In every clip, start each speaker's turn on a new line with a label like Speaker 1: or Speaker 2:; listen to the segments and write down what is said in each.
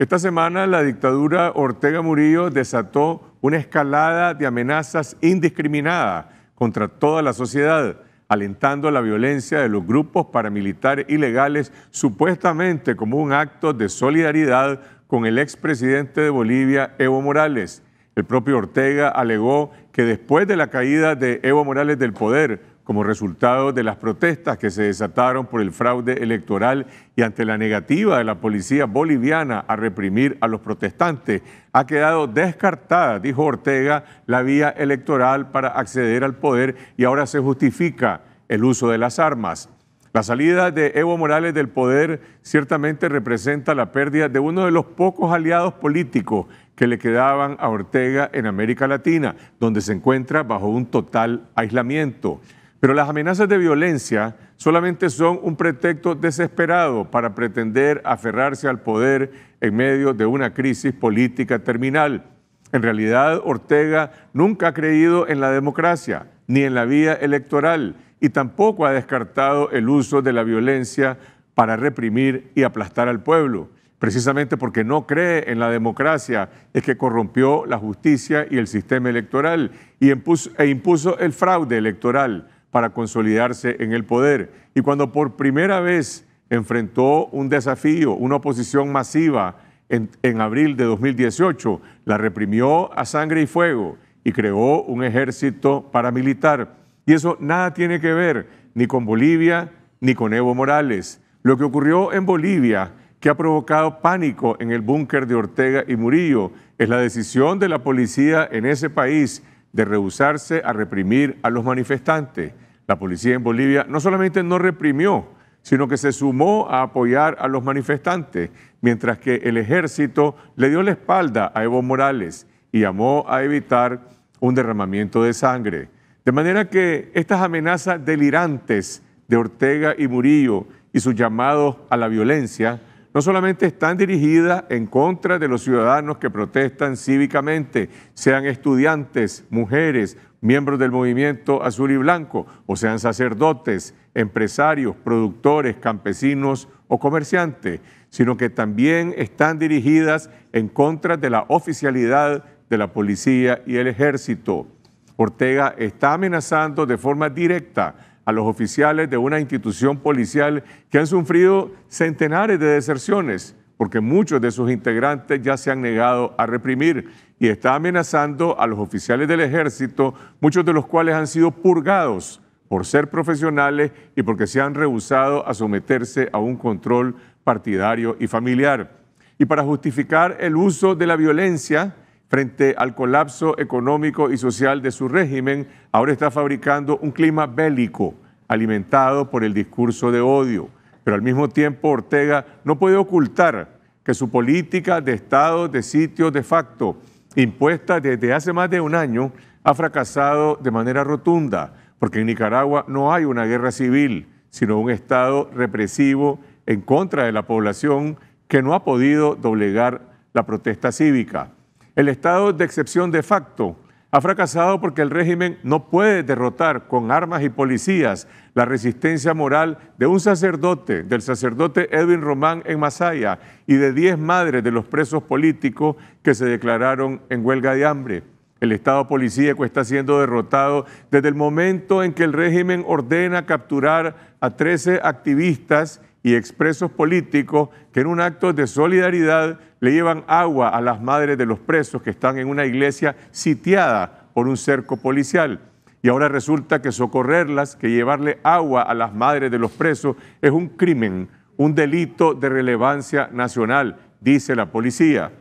Speaker 1: Esta semana la dictadura Ortega Murillo desató una escalada de amenazas indiscriminadas contra toda la sociedad, alentando la violencia de los grupos paramilitares ilegales supuestamente como un acto de solidaridad con el expresidente de Bolivia, Evo Morales. El propio Ortega alegó que después de la caída de Evo Morales del poder, como resultado de las protestas que se desataron por el fraude electoral y ante la negativa de la policía boliviana a reprimir a los protestantes, ha quedado descartada, dijo Ortega, la vía electoral para acceder al poder y ahora se justifica el uso de las armas. La salida de Evo Morales del poder ciertamente representa la pérdida de uno de los pocos aliados políticos que le quedaban a Ortega en América Latina, donde se encuentra bajo un total aislamiento. Pero las amenazas de violencia solamente son un pretexto desesperado para pretender aferrarse al poder en medio de una crisis política terminal. En realidad, Ortega nunca ha creído en la democracia ni en la vía electoral y tampoco ha descartado el uso de la violencia para reprimir y aplastar al pueblo. Precisamente porque no cree en la democracia es que corrompió la justicia y el sistema electoral y e impuso el fraude electoral para consolidarse en el poder. Y cuando por primera vez enfrentó un desafío, una oposición masiva en, abril de 2018, la reprimió a sangre y fuego y creó un ejército paramilitar. Y eso nada tiene que ver ni con Bolivia ni con Evo Morales. Lo que ocurrió en Bolivia, que ha provocado pánico en el búnker de Ortega y Murillo, es la decisión de la policía en ese país de rehusarse a reprimir a los manifestantes. La policía en Bolivia no solamente no reprimió, sino que se sumó a apoyar a los manifestantes, mientras que el ejército le dio la espalda a Evo Morales y llamó a evitar un derramamiento de sangre. De manera que estas amenazas delirantes de Ortega y Murillo y sus llamados a la violencia no solamente están dirigidas en contra de los ciudadanos que protestan cívicamente, sean estudiantes, mujeres, miembros del movimiento azul y blanco, o sean sacerdotes, empresarios, productores, campesinos o comerciantes, sino que también están dirigidas en contra de la oficialidad de la policía y el ejército. Ortega está amenazando de forma directa a los oficiales de una institución policial que han sufrido centenares de deserciones, porque muchos de sus integrantes ya se han negado a reprimir y está amenazando a los oficiales del ejército, muchos de los cuales han sido purgados por ser profesionales y porque se han rehusado a someterse a un control partidario y familiar. Y para justificar el uso de la violencia, frente al colapso económico y social de su régimen, ahora está fabricando un clima bélico alimentado por el discurso de odio. Pero al mismo tiempo Ortega no puede ocultar que su política de Estado de sitio de facto, impuesta desde hace más de un año, ha fracasado de manera rotunda, porque en Nicaragua no hay una guerra civil, sino un Estado represivo en contra de la población que no ha podido doblegar la protesta cívica. El estado de excepción de facto ha fracasado porque el régimen no puede derrotar con armas y policías la resistencia moral de un sacerdote, del sacerdote Edwin Román en Masaya y de 10 madres de los presos políticos que se declararon en huelga de hambre. El Estado policíaco está siendo derrotado desde el momento en que el régimen ordena capturar a 13 activistas y expresos políticos que en un acto de solidaridad le llevan agua a las madres de los presos que están en una iglesia sitiada por un cerco policial. Y ahora resulta que socorrerlas, que llevarle agua a las madres de los presos, es un crimen, un delito de relevancia nacional, dice la policía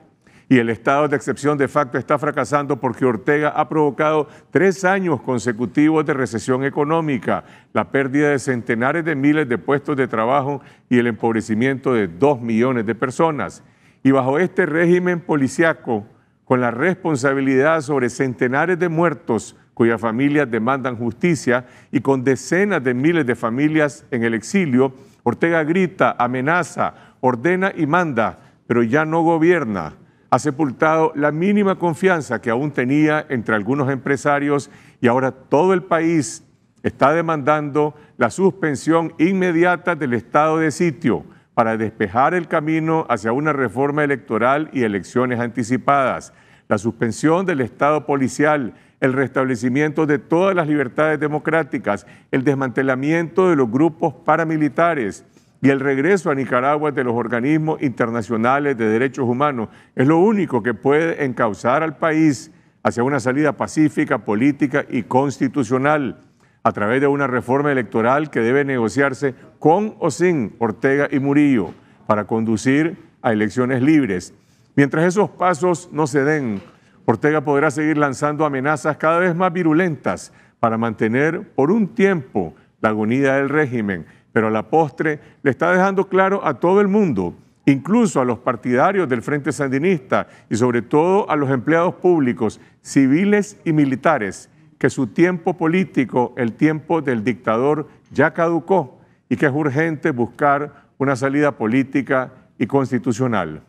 Speaker 1: y el estado de excepción de facto está fracasando porque Ortega ha provocado tres años consecutivos de recesión económica, la pérdida de centenares de miles de puestos de trabajo y el empobrecimiento de dos millones de personas. Y bajo este régimen policiaco, con la responsabilidad sobre centenares de muertos cuyas familias demandan justicia y con decenas de miles de familias en el exilio, Ortega grita, amenaza, ordena y manda, pero ya no gobierna ha sepultado la mínima confianza que aún tenía entre algunos empresarios y ahora todo el país está demandando la suspensión inmediata del estado de sitio para despejar el camino hacia una reforma electoral y elecciones anticipadas, la suspensión del estado policial, el restablecimiento de todas las libertades democráticas, el desmantelamiento de los grupos paramilitares, y el regreso a Nicaragua de los organismos internacionales de derechos humanos. Es lo único que puede encauzar al país hacia una salida pacífica, política y constitucional a través de una reforma electoral que debe negociarse con o sin Ortega y Murillo para conducir a elecciones libres. Mientras esos pasos no se den, Ortega podrá seguir lanzando amenazas cada vez más virulentas para mantener por un tiempo la agonía del régimen pero la postre le está dejando claro a todo el mundo, incluso a los partidarios del Frente Sandinista y sobre todo a los empleados públicos, civiles y militares, que su tiempo político, el tiempo del dictador, ya caducó y que es urgente buscar una salida política y constitucional.